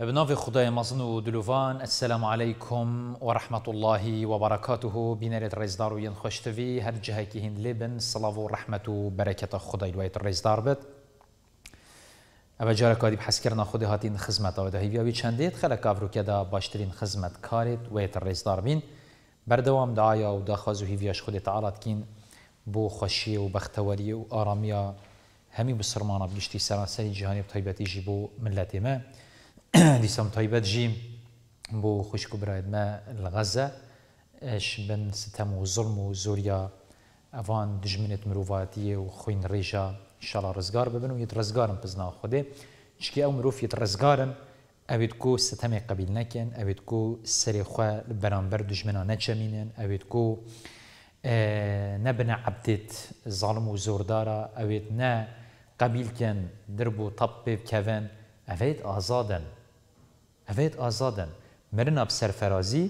بناوی خدای مزن و دلوان السلام عليكم و رحمت الله و برکاته بینرد رزدار و ین خوشتوی هر جهه که هین لبن صلاة و رحمت و برکت خدای لویت رزدار بد اما جارا کادی بحث کردن خود هاتین خدمت آده هیوی اوی چندید خلق آورو کدا باشترين خدمت کارید ویت رزدار بين بردوام دعایا و داخواز و هیویاش خود تعالات کین بو خشي و بختوری و آرامیا همی بسرمانا بلشتی سرانسری جهانی بطیبتی جیبو ملتی ما دیسم تایبەت ژیم بۆ خوشک و برایمە لە غەزە ئەش بن ستم و زڵم و زۆریا ئەوان دژمنێت مرۆڤاتیە و خوین ڕێژە شڵا ڕزگار ببن و یت ڕزگارم پزنا خودێ چکی ئەو مرۆڤیت ڕزگارن ئەوێت کۆ ستەمێ قبیل نەکەن ئەوێت کۆ سەرێخوا بەرامبەر دژمنە نەچەمینن ئەوێت کۆ نەبنە عبدێت زاڵم و زۆردارە ئەوێت نە قبیلکەن درب و تەپ پێ بکەڤن ئەوێت ئازادن هفید آزادن مرنا بسرفرازی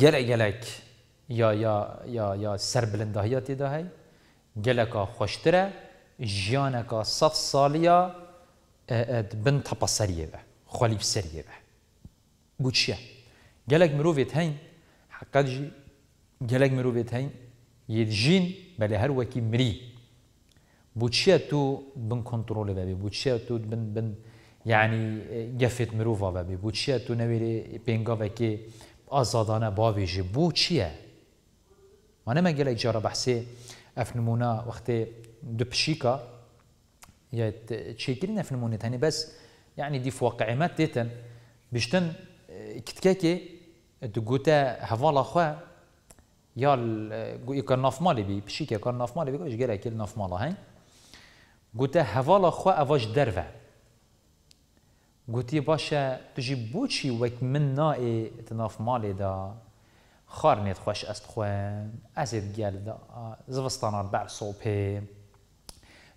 گلک گلک یا یا یا یا سربلندهیاتی ده هی گلکا خوشتره جیانکا صد سالیا بن تپسریه به خالیب سریه به بوچیه گلک مروفیت هین حقیقت جی گلک مروفیت هین یه جین بله هر وکی مری بوچیه تو بن کنترل به بوچیه تو بن بن يعني جفت مروفا و بی بود چیه تو نویری پینگا و که آزادانه باوی جی بو چیه ما نمه گلک جارا بحثی اف نمونه وقتی دو بشيكا يا تشيكرين في المونيت هاني بس يعني دي في واقعيمات ديتن بشتن كتكاكي تقوتا هفالا خوا يا يكون ناف مالي بي بشيكا يكون ناف مالي بي گوش قال كل ناف مالا هاي قوتا هفالا خواه اواج درفه گوتی باشه تو جی بوچی وک من نای تناف مالی دا خار نیت خوش است خوان ازید گل دا زوستانا بر صوبه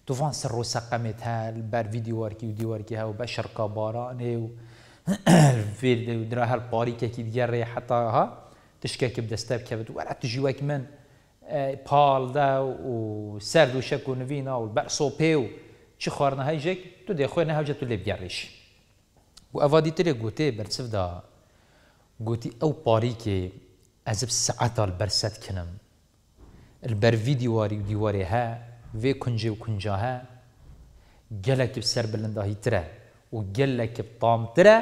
تو فان سر رو سقمت هل بر ویدیوارکی و دیوارکی ها و بشر کابارانه و فيرد ودرا هالباري كي ديال حتى ها تشكاك بدستاب كبد ولا تجي واك من بال اه، دا و وسرد وشكو نفينا والبعصو بيو شي خورنا هايجك تودي هاو هاجتو اللي بياريش و افاديتي لي غوتي برسف دا غوتي او باريكي ازب ساعات البرسات كنم البر فيديواري ديواري ها في كنجي و كنجا ها جالك بسر بلندا هيترا و جالك بطام ترا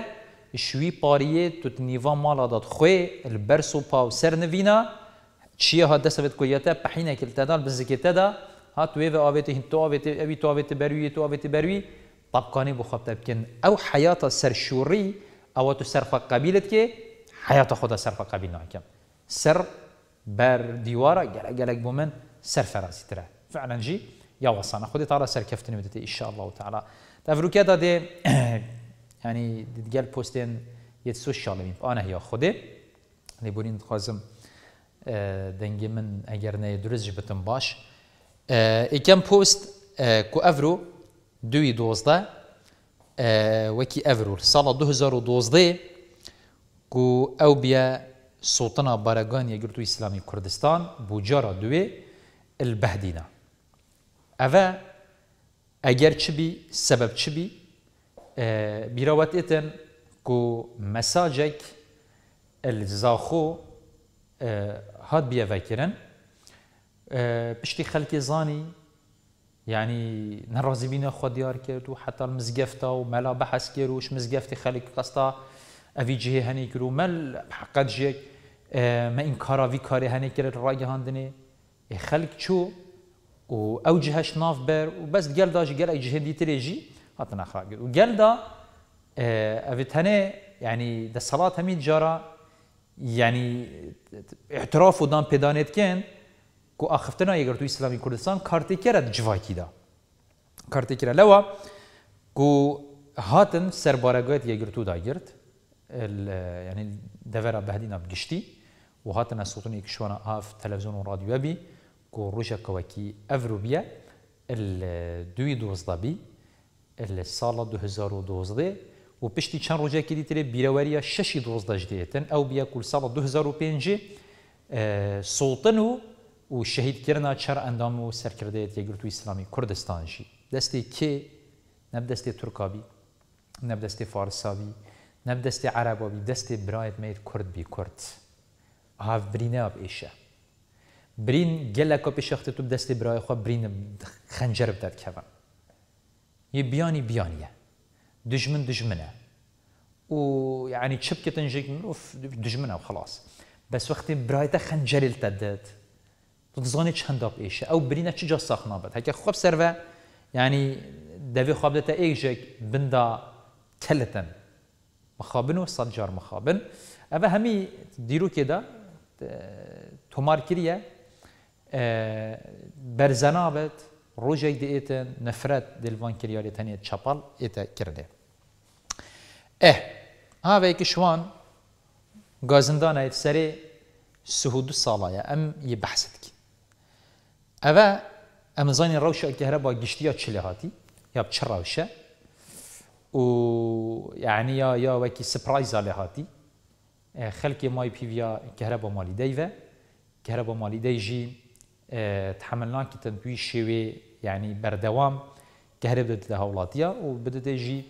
شوي باريه توت نيفا مالا دات خوي البرسو باو سر نفينا چیه ها دست وقت کویت پحینه کل تدال بزکیت ها ها توی و آویت هی تو آویت ابی تو آویت بروی تو آویت بروی طبقاني بو خواب تبكن او سر سرشوري او تو سرفا قبيلت كي حياة خدا سرفا قبيل ناكم سر بر ديوارا قلق قلق بومن سر فرازي ترى فعلا جي يا وصانا خدي تعالى سر كفتني مدتي ان شاء الله تعالى تفروكا دا دي يعني ديال بوستين يت سوشيال مين انا هي خدي اللي بورين خازم آه، دنجي من اگر نه درست جبتم باش آه، بوست آه، كو افرو دوی دۆزدە وەکی ئەڤرول ساڵە 2012 کو ئەو بیە سوتنا بەرەگان یەگرتو ئیسلامی کوردستان بۆ جارە دوێ بەهدینە ئەە ئەگەر چبی سەبەب چبی بیرەوەتێتن کو مەساجێک زاخۆ هات بیەڤەکردن پشتی خەلکی زانی يعني نرازي بينا دیار ديار كيرتو حتى مزگەفتە و مەلا بەحەس مزقفتي خليك قصتا افي قەستا هني جێ هەنی کرد جيك ما انكارا في كاري هني كيرت راي هەنێ کرد ڕاگەهاندنێ خەلک چوو و او جهش ناف بەر و بەس گەلداژ گەل ئەی جهێدی هاتنا هاتە نەخراگر و افي اه، تاني يعني ینی صلاة همين جارە يعني اعترافو دان دام پێدانێتکەن کو آخفتنا یگرتو اسلامی کردستان کارتی کرد جواکی دا کارتی کرد لوا کو هاتن سربارگایت یگرتو دا گرت يعني دفرا بهدينا بقشتي وهاتنا صوتوني كشوانا اف تلفزيون وراديو ابي كو روجا كواكي افروبيا الدوي دوزدابي الصالة دوهزار ودوزدي و پشتی چند روزه که دیتر بیرواری ششی دوزده جدیتن او بیا کل سال 2005 سلطن و و شهید کردن چهار اندام و سرکرده تیگرتو اسلامی کردستان جی دستی که نب دستی ترکابی نب دستی فارسابی نب دستی عربابی دستی برایت میر کرد بی کرد هاف آه، برینه اب ایشه برین گله که پیش تو دستی برای خواه برین خنجر بدد هم یه بیانی بیانیه دجمن دجمنه یعنی چپ تنجيك اوف دجمنه خلاص بس وقتی برایت خنجر التدد تو دزانی چند دب ایشه او برینه چجا ساخنا بد هکه خوب سر یعنی دوی خواب دتا ایجک بندا تلتن مخابن و صد جار مخابن اوه همی دیرو که دا تومار کریه برزنا بد روجه دی ایتن نفرت دلوان کریاری تنیه چپال ایتا کرده اه ها ویکی شوان gazından ayet seri suhudu sağlaya em ye bahsettik. اوه امزاني روشه الكهرباء گشتیا تشلهاتي يا بتشراوشه و يعني يا يا وكي سبرايز على هاتي خلكي ماي بي فيا كهرباء مالي دايفا كهرباء مالي دايجي تحملنا كي تنبوي شوي يعني بردوام كهرباء بدت هولاتيا وبدت يجي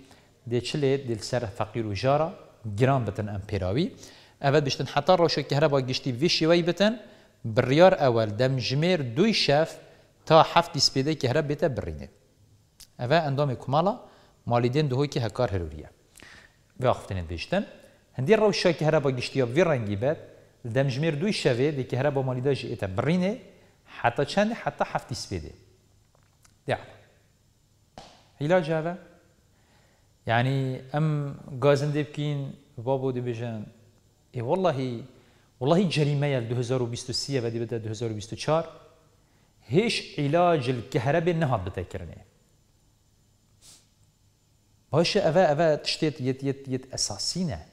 دي تشلي دي السر فقير وجاره جرام بتن امبيراوي ابد باش تنحط روشه كهرباء جشتي في شوي بتن بریار اول دم جمیر دوی شف تا هفت که هەفتی سپیدەی برینه اوه اندام کمالا ئەە ئەندامی که هکار هروریه و هەروریە بخفتنێن هندی هەندی ڕەوشەکی هەرە بە گشتیە وی ڕەنگی دم جمیر دوی شفه دی که دیکە با بۆ مالیداژی برینه حتی چند حتی هفت هەفتی سپێدێ هیلا جاە یعنی ام ئەم گازندێ بکەین بۆ بۆ دەبێژن ئێوەڵهی والله جريمه 2023 يعني بدي بدا 2024 هيش علاج الكهرباء نهاد بتذكرني باشه أفا أفا تشتيت يت يت يت اساسينا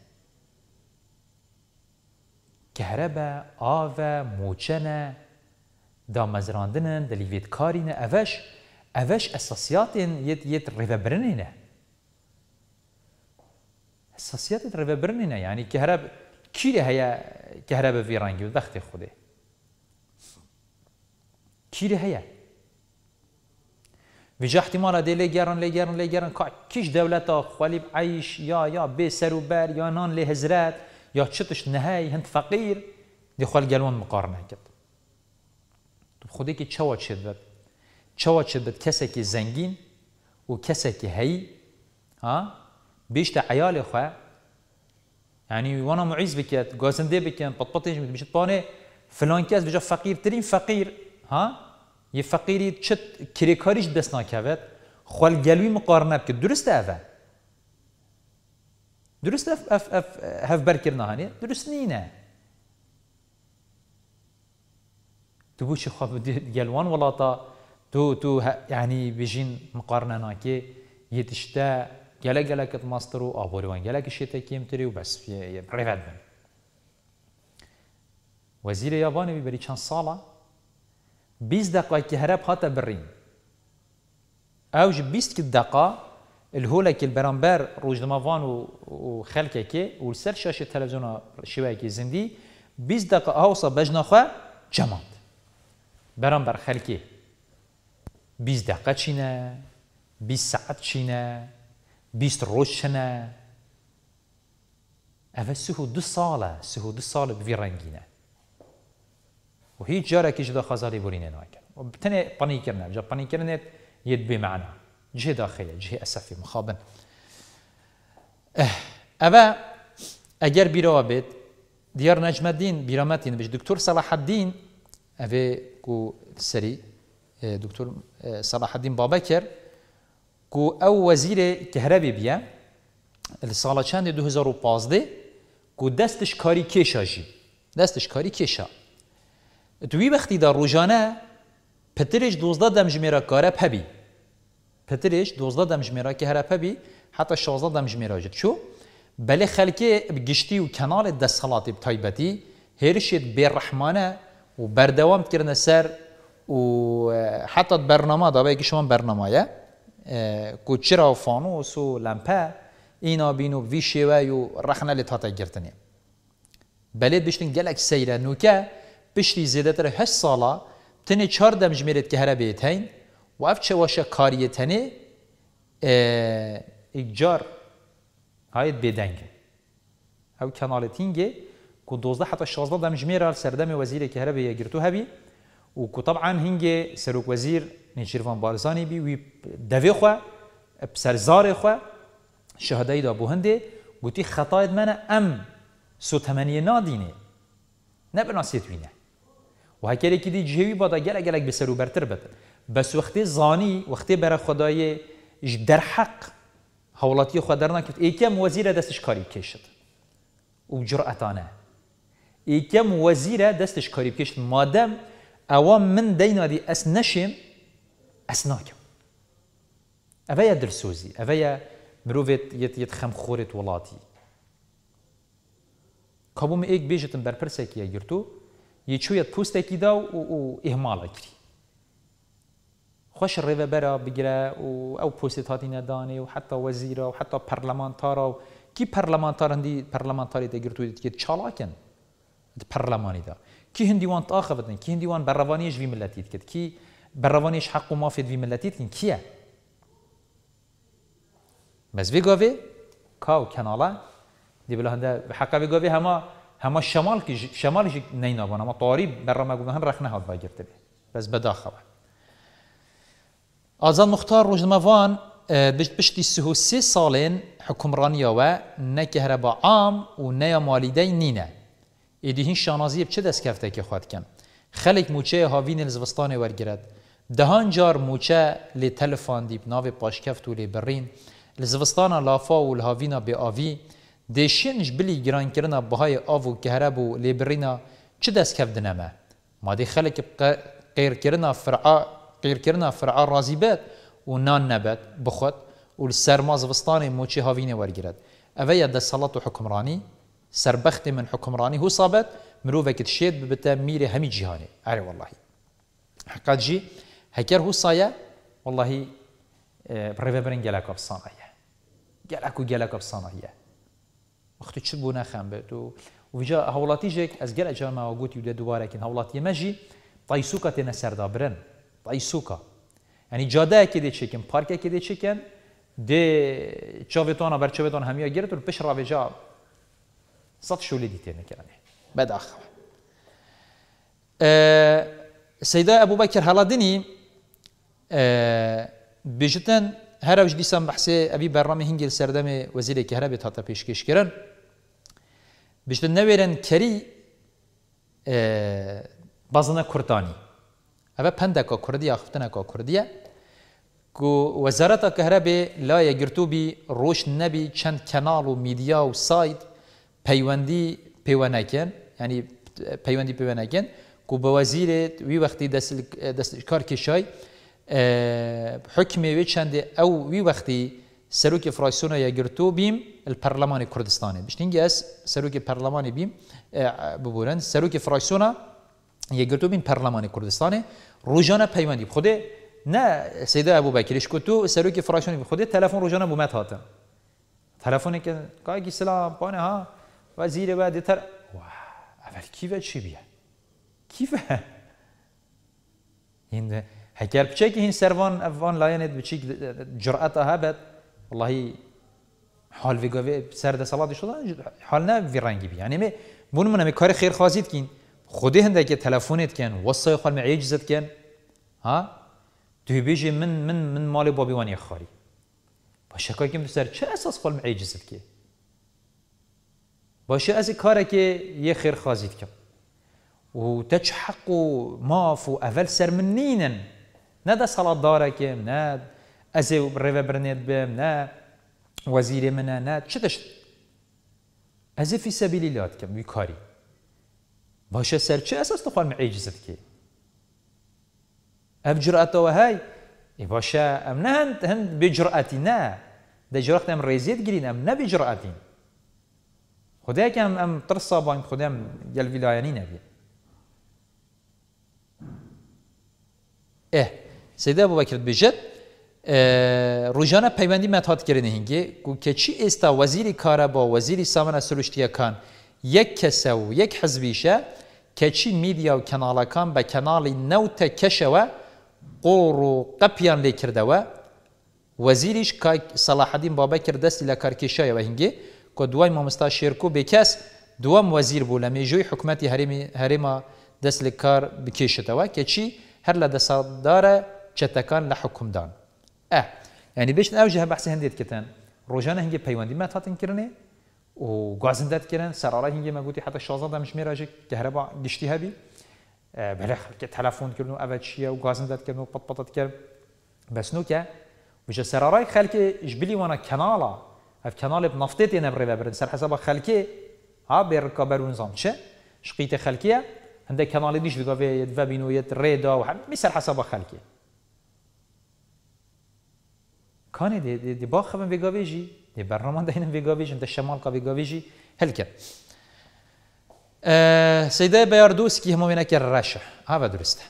كهرباء افا موچنا دا مزراندنن دليفيت كارينا افاش افاش اساسيات يت يت ريفبرنينا اساسيات ريفبرنينا يعني یعنی كهرب کیره هیا که بە ویرانگی و دەختی خوده کی ره هیا و دی احتمال گرن لگیرن لگیرن که که کیش دولتا خوالیب عیش یا یا بی سر و بر یا نان لی حضرت یا چتش نهی هند فقیر دی خال گلوان مقارنه کد تو خودی که چوا چد بد چوا چد بد کسی که زنگین و کسی که هی ها بیشتر عیال خواه يعني وانا معيز بكات غازندي بكان بطبطيش مش باني فلان كاس بجا فقير ترين فقير ها يه فقيري تشت كريكاريش دسنا كابت خوال جلوي مقارنه بك درست افا درست اف اف اف هف بركرنا هاني درست نينا تبو شي خواب گلوان ولاتا تو تو يعني بجين مقارنه ناكي يتشتا gelek geleket master u avorivan gelek işe tekiyemtiri u bes revad ben. وزير ياباني ببري چند ساله 20 دقيقة كهرب هاتا برين اوج 20 دقيقة الهولك البرامبر روج دمافان و خلكك سر شاشة تلفزيون شباكي زندي 20 دقيقة اوصى بجنا خوا جماد برامبر خلكي 20 دقيقة چينا 20 ساعة چينا ročné ئەە سوه دو ساڵە سوه دو ساڵ بڤ ڕنگینە و هیچ جارێکیش دا خەزاری بۆرینێ ناکەن و بتنێ پەنیکردە جا پەنیکردێت یت بێمەعنا جێ داخەیە جێ ئەسەفی مخابن ئەە أه، ئەگەر بیرەوە بێت دیار نەجمەدین بیرامەتین بش دکتۆر سەلاحەدین ئەێ و سەری أه، دکتۆر سەلاحەدین أه، بابە کرد کو ئەو وەزیرێ کەهرەبێ بیە ساڵە چندێ 2015 کو دەستش کاری کێشاژی دەستش کاری کێشە دوی بەختیدا ڕۆژانە پترش دۆزدا دەمژمێرە کارە پەبی پترش دۆزدا دەمژمێرە کە هەرە پەبی حتا 16 دەمژمێراژت چوو بەلێ خەلکێ گشتی و کەناڵێت دەسەڵاتی تایبەتی هێرشێت بێڕەحمانە و بەردەوام کردنە سەر و حتا بەرنەما دابێکی شوان بەرنەمایە کوچرا و فانوس و لمپه اینا بینو وی شیوه و رخنه لی تاتا گرتنی بلید بشتن گلک سیره نوکه بشتی زیده هشت سالا تنه چهار دمج جمیرت که هره بیتین و اف چه واشه کاریه تنه اگجار هایت او کنالتینگه که دوزده حتی شازده دمج جمیر سردم وزیر که هره بیه گرتو هبی طبعا هنگه سروک وزیر نشیروان بارزانی بی وی دوی خوا بسرزار خوا شهدهی دا بو هنده گوتی خطاید من ام سو تمنی نادینه نه بناسیت وینه و هکره که دی جهوی بادا گلگ گلگ به سرو برتر بد بس وقت زانی وقت بر خدای در حق حولاتی خود در نکرد ایکم وزیر دستش کاری کشید و جرأتانه ایکم وزیر دستش کاری کشید مادم اوام من دەینادی ئەس نەشێم ئەس ناکەم ئەڤەیە دلسۆزی ئەڤەیە مرۆڤێت یەت خەم خۆرێت وڵاتی کەبووم ئێک بێژتم بەرپرسێکیە گرتو یەکوێت پوستێکی دا و كري خوش خۆش برا بگرا و او پوستێت هاتی نەدانێ و حتى وزيرا و حتا پەرلەمانتارە و کی پەرلەمانتارندی پەرلەمانتاری چالاكن دەکرێت پرلماني پەرلەمانیدا کی هندیوان تاخه بدن کی هندیوان روانیش وی ملتیت کرد کی روانیش حق و مافید وی ملتیت کن کیه بس وی گاوی کاو کنالا دی بلا هنده حقا وی گاوی هما هما شمال کی شمالش نینا بان هما طاری برنامه گونه هن رخ نهاد با گرته بس بداخه با آزاد مختار روزنموان بش بشتی سهو سه سالین حکمرانی و نه با عام و نه مالیده نینا ایدی شانازی بچه دست کفته که خواد کن خلک موچه هاوین الزوستان ورگرد دهان جار موچه لی تلفان دیب ناو پاشکفت و لی برین الزوستان لافا و الهاوینا به آوی دشینش بلی گران کرنا بهای آو و گهرب و لی برینا چه دست کفت نمه ما دی خلک قیر کرنا فرعا قیر کرنا فرعا رازی بد و نان نبد بخود و لسرما زوستان موچه هاوین ورگرد اوه یا دست سلط و حکمرانی سربخت من حکمرانی حسابت مروفه کت شید ببتا ميري همي جیهانه أري والله حقات جي هكير هو صايا والله اه، روی برن گلک افسانه گلک و گلک افسانه وقتی چه بونه خم بد هولاتي جيك از گل اجام و گوت يود دوباره كن هولاتي مجي طيسوكا سردا برن طيسوكا يعني جادا كي دي چكن پارك كي دي چكن دي چاوتونا بر چاوتون هميا گيرت بشرا پش صد شو Sad šuledite nekirane. بعد آخر آه، سيدا أبو بكر هلا دني آه، بجتن هر وجدی دیسم بحث ابی برنامه هنگل سردم وزیر که هر بیت پیشکش کردن بیشتر نویرن کری آه، بازنه کردانی اوه پندکا کردی اخفتنه کا کردیه که وزارت که هر بی لا یگرتو بی روش نبی چند کانال و میدیا و سایت پیوندی پەیوە یعنی پیوندی پەیوەندی کو نەکەن وزیر وی وقتی دست دست کار کشای اه، حکم وی چند او وی وقتی سروک فرایسونا یا گرتو بیم پەرلەمانی کوردستانی بشتینگە ئەس سروک پەرلەمانی بیم ببورن سروک فرایسونا یا گرتو بیم پەرلەمانی کوردستانی ڕۆژانە پیوندی خودێ نه سیدا ئەبوو بەکرش کوت و سەرروکی فرایسۆنی خودێ تەلەفۆن ڕۆژانە بوومەت هاتن تەلەفۆنێک کاگی سلام پانه ها و زیر بعد تر بیه kiva این هکر پچه که pichak سروان، افوان، لاینت layanet جرأت ها bad والله حال وگاوی سر ده شده، حال نه ویرنگی بی یعنی می بونم نمی کار خیر خوازید کین خودی هنده که تلفونت کن وصای خال می عجزت کن ها تو بیجی من من من مال بابی وانی خاری باشه کار که سر چه اساس خال می عجزت که باشه از کاره که یه خیر خازید کم و حق و ماف و اول سر من نه ده صلاة داره کم نه از روه برنید بیم نه وزیر منه نه چه دشت از فی سبیلی لاد کم وی کاری باشه سر چه اساس تو خوان عیجزت که اف جرأت و ای باشه ام نه هند بجرأتی نه ده جرأت ام ریزید گرین ام نه بجرأتین خدایەکیان ئەم ترسا بانک خودم گەلویلایەنی نەبیێ ئێ اه، سەدا بۆ بەکرد بژێت اه، ڕژانە پەیوەندی مەتاتکردنی هینگێ و کەچی ئێستا وەزیری کارە بۆ وەزیری سامانە سروشتیەکان یەک کەسە و یەک حزبیشە کەچی میدیا و کەناڵەکان بە کەناڵی نەوتە کەشەوە قۆڕ و قەپیان لێ کردەوە وەزیریش سەلاحەدین بابەکرد دەستی لە کارکێشایەوە هینگێ کە دوای مامۆستا شێرکۆ بێکەس دووەم وەزیر بوو لە مێژۆی حکوومەتتی هەرێمی هەرێمە دەست لە کار بکێشێتەوە کەچی هەر لە دەسەڵدارە چەتەکان لحکم دان اه یعنی بشت ئەوژە هە بەحسی هەندێت کتن هنگی پیوندی مات هاتن کردن و کردن سرالای هنگی مەگوتی حتا 16 دا که هربا گشتی هەبی اه، بەرە خەکە تەلەفۆنکردن و ئەە چیە و گازندەتکردن و پەتپەتت کرد بس بەسنوکە وجە سەرڕای خەلکی ژبلی وانا کەناڵە اف كنال بنفطتي نبري ببرن سر حساب خلكي ها بيركبر ونظام شه شقيت خلكيه کانال كنال ديش دغا فابينو يت ريدا وحد مسر حسب خلكي كان دي دي, دي من فيغا فيجي دي برنامه دين فيغا فيجي انت الشمال قا فيغا فيجي هلكه أه سيده بياردوسكي هم منك الرشح هذا درسته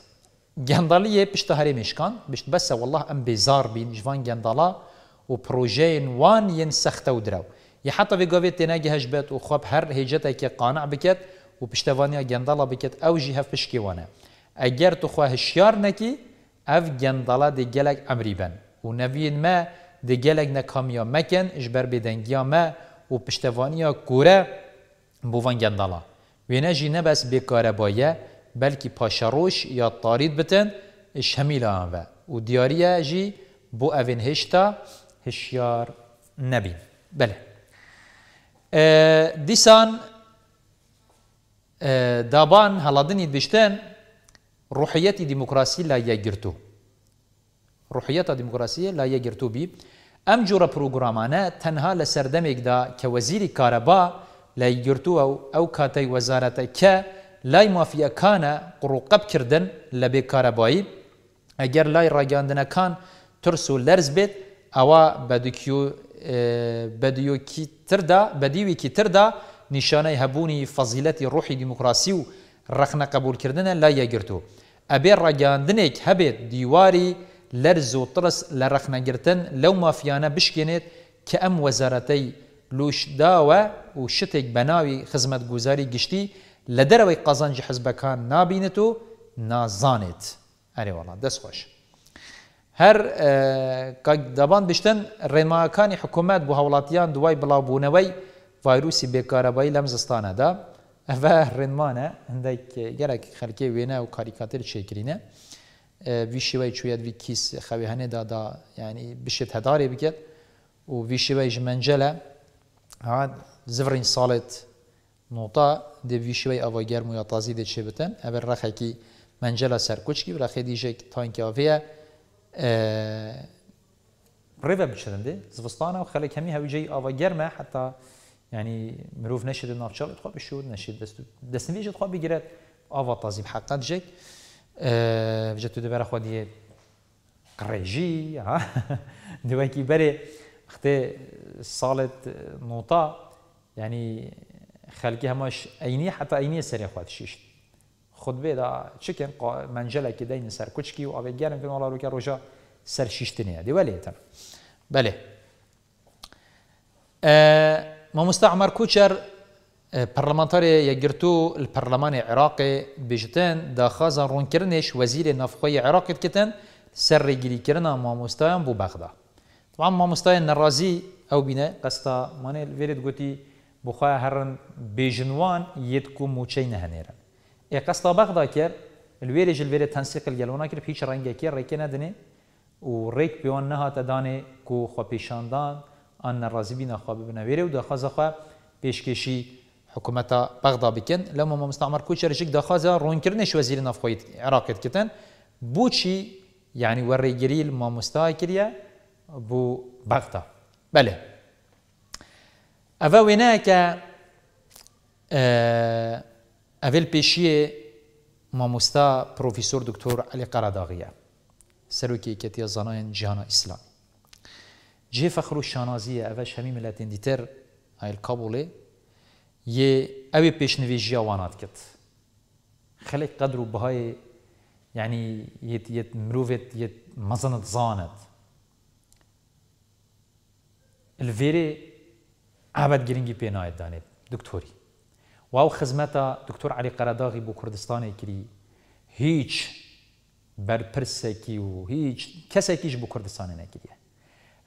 گندالیه یه پشت هری میشکن بشت بسه والله ام بیزار بین جوان گندالا و پروژین وان ین سخته و درو یه حتی وی گاوی تینا و خواب هر هیجت که قانع بکد و پشتوانی گندالا بکد او جی هف پشکی وانه اگر تو خواه هشیار نکی او گندالا دی امری بن و نوین ما دی گلک نکامیا مکن اجبر بدنگیا ما و پشتوانی کوره بوان گندالا وینا جی نبس بیکاره بایه بلکی پاشروش یا طارید بتن اش همیلا و و جي جی بو اوین هشتا هشيار نبي بله اه، ديسان اه، دابان هلا دني دیشتێن روحيات ديمقراسي لا يجرتو روحيات ديمقراسي لا يجرتو بي ام جورا بروغرامانا تنها لە سەردەمێکدا كوزيري كاربا لا يجرتو او او كاتي کاتەی وەزارەتە لا لای كان قروقب كردن بێ کارەبایی ئەگەر لای ڕاگەاندنەکان ترس و لەرز بێت ئەوە بەدیۆکی تردا بەدیوێکی تردا نیشانەی هەبوونی فەزیلەتی ڕوحی دیموکراسی و ڕخنە قبولکردنە لا یەگرتو. ئەبێ ڕاگەاندنێک هەبێت دیواری لەرز و ترس لە ڕخنەگرتن لەو مافیانە بشکێنێت کە ئەم وەزارەتەی لوشداوە و شتێک بەناوی خزمەت گوزاری گشتی لە دەرەوەی قازانجی حزبەکان نابینێت و نازانێت. ئەرێوەڵات دەستخۆش. هر هەر آه، دەبان بشتن ڕێنماکانی حکوومەت بۆ هەوڵاتیان دوای بڵاوبوونەوەی ڤایروسی بێکارەبایی لەم دا و ڕێنمانە هەندێک گەرەك خەرکی وێنە و کاریکاتر شێکرینە آه، وی شێوەی چێت وی کیس خەوی هەنێدادا یعنی بشێت تداری بکەێت و وی شێوەی ژمەنجەلە هاد زفرین نۆتا نوتا شوی ئەوە گەرم و یا تازی دەچێ بتن رخه ئەبەر ڕەخێکی منجەلە رخه ڕەخێ دیژێک تانکیاڤەیە آه، ريفا بشرنده زفستانا وخلي كمي هاوي جي آوا گرمه حتى يعني مروف نشد نافشال اتخوا بشود نشد دست دست نویج اتخوا تازیب حقا جک آه، بجتو دبر خوا دیه قريجي دواكي بري اختي صالة نوطا يعني خلقي هماش ايني حتى ايني سري خطبه دا چکن منجل که دین سر کچکی و آوه گرم کن والا رو که روشا سر شیشتنه دی ولی تن بله اه، ما مستعمر كوتشر یا گرتو پرلمان عراق بجتن دا خازن رون کرنش وزیر نفخوی عراق کتن سر رگیری كرنا ما مستعمر بو بغدا طبعا ما مستعمر نرازی او بینه قصد ماني الفيرد گوتی بخواه هرن بجنوان یدکو موچه نهنیرن ئێقەستا بەغدا کرد لێرێژ لێرە تەنسیقل گەلۆنا کرد هیچ ڕەنگێکی ڕێکی نەدنێ و ڕێک پێوان نەهاتە دانێ و خۆپیشاندان ئەن نەڕازیبی نەخوا ببنەوێرە و دەخوازەخوا بيشكيشي حكومتا بغضا بکەن لما يعني ما مستعمر کوچەرشێک دەخوازە ڕۆنکردنی شوەزیری نەفخۆی عراقێتکردن بۆچی یعنی وەڕێگیری مامۆستا کردە بۆ بەغدا بەێ ئەە وێنەیە کە آه، اول پیشی ما مستا پروفیسور دکتۆر علی قەراداغیە سەرۆکی کەتیە زنان جهان اسلام جه فخر و شانازیە اوش همی ملتین دیتر ئایل کابولێ یێ ئەوێ پێشنەوێژیا وانات کت خلق قدر و بهای یعنی یەت مروفت یەت مەزنت زانت الویره عبد گرنگی پێ نایەت دکتوری واو خزمتا دکتۆر علی قەرەداغی بۆ کوردستانێکری هیچ بەرپرسێکی و هیچ کەسێکیش بۆ کوردستانە نەکردە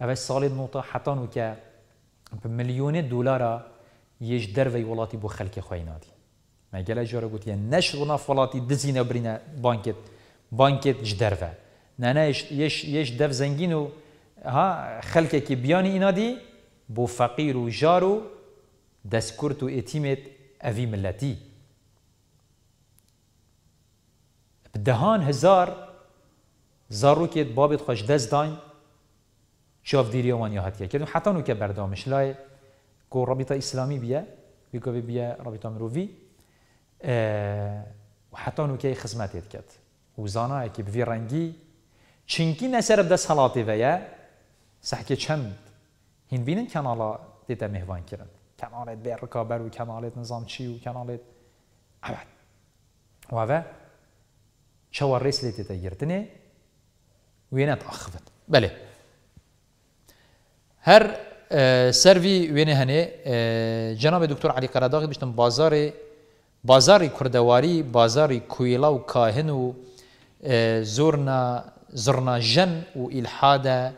ئەوە ساڵی نوتە حتان و کە میلیۆنێ دولارە یەش بو وڵاتی بۆ خەلکی خۆیناتی مەگەلە جۆرە گوتیە نەش ناف وڵاتی دزینە برینە بانکت بانکت ج دەرە نەنە یەش دەف دف و ها خەلکێکی بیانی ئینادی بو فەقیر و ژار و و ئێتیمێت ملتی ملتی، دهان هزار زارو که زارۆکێت بابێت دست دەستداین چاودیریەوان یا هەتیە که کردیم و که بردامش لای کۆ ڕبیتە بیه بیە بیکۆبی و حتی و که وکەی اید کرد و زانایەکی بڤی ڕەنگی چینکی ویه دەست هەڵاتێڤەیە سەحکێ چەند که کنالا دیتا مهوان کرند كمالت برکابر و کمالت نظام چی و کمالت ابد و اوه چوا رسلی تیتا گرتنه وینات اخفت بله هر اه، سروی وینه هنه اه، جناب دکتر علی قراداغی بشتم بازار بازاری کردواری بازاری کویلا و کاهن و اه، زورنا زرنا جن و الحاده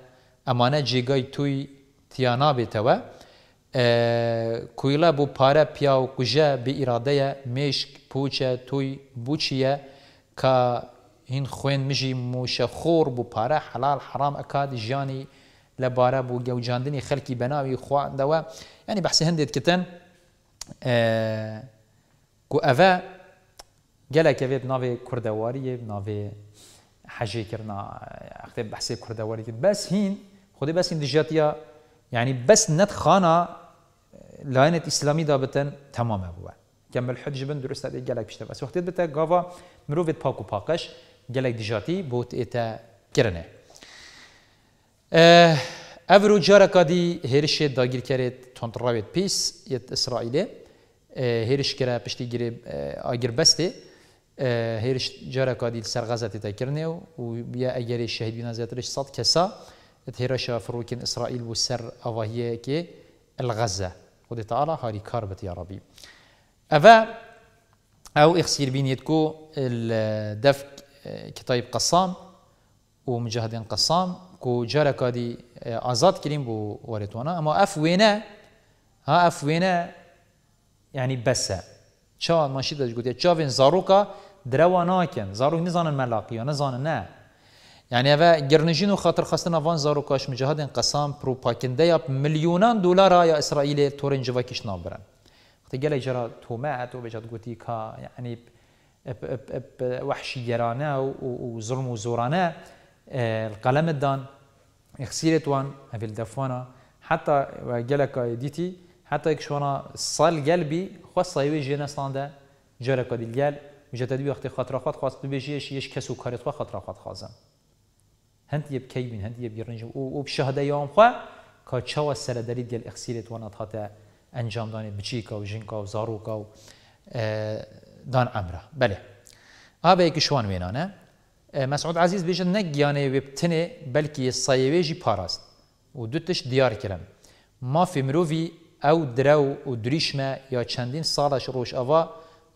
امانه جیگای توی تیانا بیتوه کویلا بو پاره پیا و کجا به اراده مشک پوچه توی بوچیه که هین خوین مجی موشه خور بو پاره حلال حرام اکاد جانی لباره بو گوجاندنی خلکی بناوی خواه دوا یعنی بحثی هندید کتن کو اوه گلک اوید ناوی کردواریه ناوی حجی کرنا اختی بحثی کردواری بس هین خودی بس هین دجاتیا يعني بس نت خانه لاینت اسلامی دا بتن تمام بوه کمل حج بن درست ده گلک پیشتر بس وقتی بتا گاوا مروفت پاک و پاکش گلک دیجاتی بود ایتا کرنه اه، افرو جارا کادی هرش داگیر کرد تندراویت پیس یت اسرائیل اه، هرش کرا پشتی گیری اه، آگیر بسته هرش جارا کادی سرغزت ایتا کرنه و بیا اگر شهید بینان زیادرش صد کسا تهرش فروکن اسرائیل و سر اواهیه که الغزه خودی تعالى هاری کار بت یا ربی اوه او اخسير بينيت ال الدف كتاب قصام ومجاهدين قصام كو جارة ازاد كريم بو وريتوانا اما اف وينا ها اف وينا يعني بس شاو ماشي دج قلت شافين زاروكا دروا ناكن زاروك نزانن ملاقيا نزانن نه يعني هذا جرنجين وخاطر خاصنا فان زارو كاش مجاهد قسام برو باكندا يا مليونان دولارا يا اسرائيل تورين جوا كيش نابرن وقت جرى جرا و وبجد قوتي كا يعني ب ب ب ب وحشي يرانا وظلم وزورانا القلم اه، الدان اخسيرت وان هفل دفوانا حتى جلك ديتي حتى كشونا صال قلبي خاصة يوي جينا صاندا جلك ديال مجدد وقت خاطر خاطر خاص بيجيش يش كسو كارت خاطر خاطر خاطر هند هەندیە بکەیبین هەندیە بیڕنج و بشەهدە یان خوا کا چاوە سەرەدەری گەل ئەخسیرێت وانات انجام ئەنجامدانی بچیکە و ژینکە و زارۆکە و اه، دان امره بله بەێ ئابەیەکی شوان وێنانە اه، مسعود عزیز بێژن نەک گیانێ وێبتنێ بەلکی سایەوێژی پاراست و دو تش دیار کرم مافی مرۆڤی ئەو درە و دریشمە یا سالش روش اوا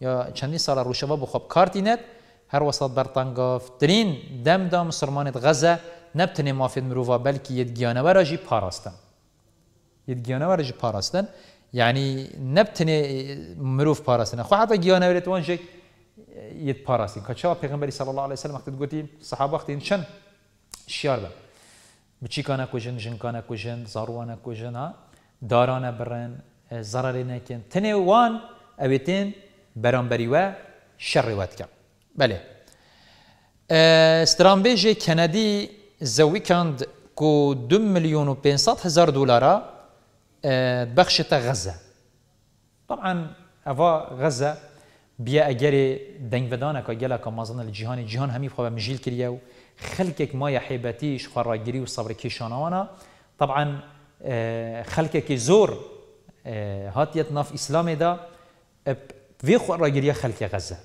یا چەندین ساڵە ڕۆژەوە بخۆب کارتی نێت هر وسط برطنگاف ترین دم دا مسلمانت غزه نبتنی مافید مروفا بلکی ید گیانوه را جی پاراستن ید گیانوه را جی پاراستن یعنی نبتنی مروف پاراستن خو حتی گیانوه را توان جی ید پاراستن که چه پیغمبری صلی الله علیه وسلم وقتی گوتی صحابه وقتی این چند شیار بن بچی کانه کجن جن کانه کجن زاروانه کجن ها دارانه برن اه، ضرر نکن تنی وان اویتین برانبری و شر وات کن بله اه، استرانبیج كندي زویکند کو كو میلیون و پنجصد هزار بخش تا غزة طبعا أفا غزة بيا أجري دنگودانا كجلا كمازن الجهان الجهان خواب مجیل مجيل و خلک ما و صبر کیشان كيشانوانا طبعا اه، کی زور اه، هاتیت ناف إسلام دا وی خراجري خلک غزة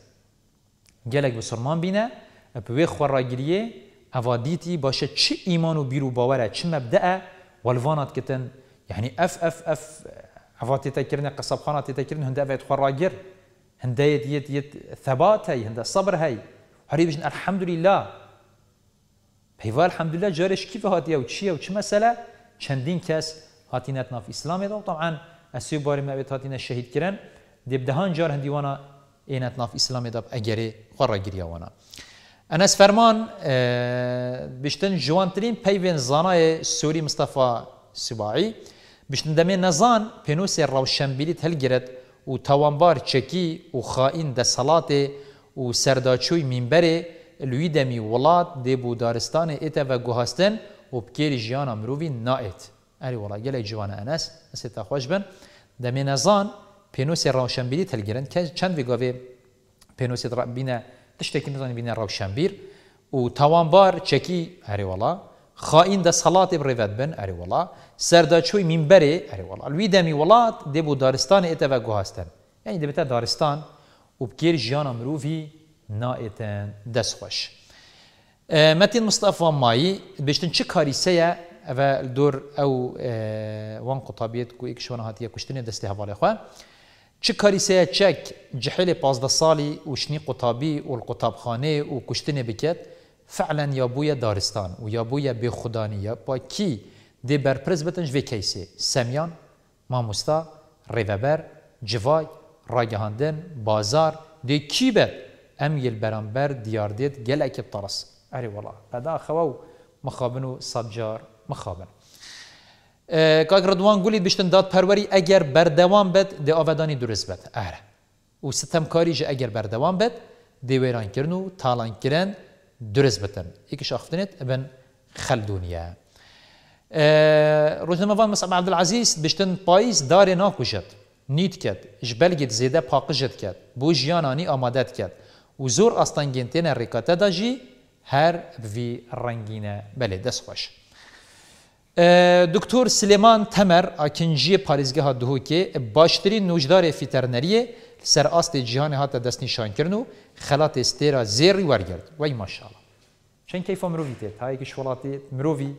gelek bi Surman bîne bi wê xweragiriyê eva dîtî başe çi îman û bîr û bawere çi mebde e welvan dikitin yani ev ev ev eva têtekirine qesebxana têtekirin hinde evê xwe ragir hinde yet yet yet thebat hey hinde sabr hey herî bijin elhamdülillah peyva elhamdülillah carê ji kîfe hatiye û çi ye û çi mesele çendîn kes hatîne nav îslamê de û taban esê barê me evê hatîne şehîd kirin dê bi dehan car hindî wana این اتناف ئێنەت ناف ئیسلامی دەب ئەگەرێ خۆڕەگیریەوەنا. ئەنەس فرمان اه، بشتن جوانترین پەیێن زانایە سووری مستەفا سوبایی بشتن دەمێ نەزان پێنووسێ ڕەوشەمبیلیت هەلگرت و توانبار چکی و خائین دەسەڵاتێ و سرداچوی مینبەرێ لوی دەمی وڵات دێبوو دارستانە ئێتەڤە گوهاستن و بکێری ژیانە مرۆڤی نائێت ئەری وڵاگەلێک جوانە ئەنەس ئەسێ تاخۆش بن دمی نزان پێنووسی ڕاوشەمبیری هەلگرن کە چەند گۆێ پێنووسی بینە تشتێکی نزانانی بینە ڕاوشەمبیر و توان بار تاوانبار چەکی هەرێوەڵا خائین دە سەڵاتی بڕێڤەت بن ئەریوەڵا سەرداچووی مینبەرێ ئەریوەڵا لوی دەمی وڵات دارستان دارستانی و گوهاستن یعنی دەبێتە دارستان و بکێر ژیانە مرۆڤی نائێتن دەستخۆش. مەتین مستەفا مایی بشتن چ کاریسەیە و دور او وان قوتابێت و ئیک شۆنە هااتە کوشتنی دەستی هەواڵێخوا چه کاری سه چک جحیل پازده سالی و شنی قطابی و القطاب خانه و کشتن بکت فعلا یا بوی دارستان و یا بوی بخدانی یا با کی دی برپرز بتنج وی کیسی سمیان ماموستا ریوبر جوای راگهاندن بازار دی کی بد ام یل برانبر دیار دید گل گلک ترس اری والا بدا خواو مخابنو سبجار مخابنو کاک ردوان گولی بشتن داد پروری اگر دوام بد ده آودانی درست بد اره و کاری جه اگر بردوام بد ده ویران کرن و تالان کرن درست بدن ایکش اختنت ابن خلدونیه روزنامه وان مسعود عبدالعزیز بشتن پاییز داره ناکوشت نیت کرد جبلگید زیده پاقجت کرد بو جیانانی آمادت کرد و زور استانگینتین ریکاته دا هر وی رنگینه بله دست دکتور سلیمان تمر اکنجی پاریزگاه دهوکی باشترین نوجدار فیترنریه سر آست جهان هات دست نشان کردن و خلات استیرا زیری ورگرد وی ماشاءالله چون کیف مروی تید هایی که شوالاتی مروی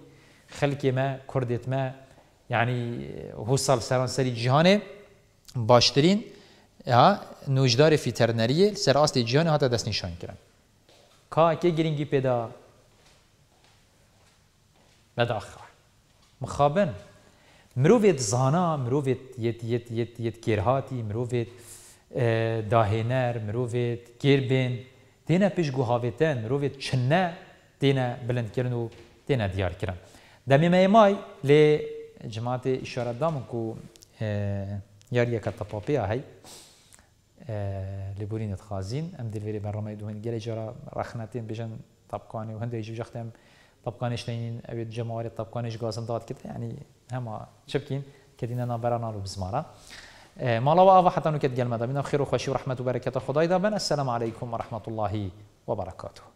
خلکی ما کردیت ما یعنی حسال سرانسری جهان باشترین نوجدار فیترنریه سر آست جهان تا دست نشان کرن که که گرینگی پیدا بداخل مخابن مروفت زانا يت يت يت يت, یت کرهاتی مروفت اه، داهنر مروفت کربن دینا پیش گوهاوتن مروفت چنه دینا بلند کرن و ديار دیار دامي ماي ماي لی جماعة اشاره دامكو ياريا اه، یاری کتا هاي هی اه، لبورين خازين ام دلفيري رمي دوين جرى جرا رخناتين بجن طبقاني وهندي يجي جختم طبقانش لين او جماعه طبقانش قاسم داد كده يعني هما شبكين كدينا نبرانا رو بزمارا آه، مالا و حتى نكت قال مدامنا خير وخشي ورحمه وبركاته خدايدا بنا السلام عليكم ورحمه الله وبركاته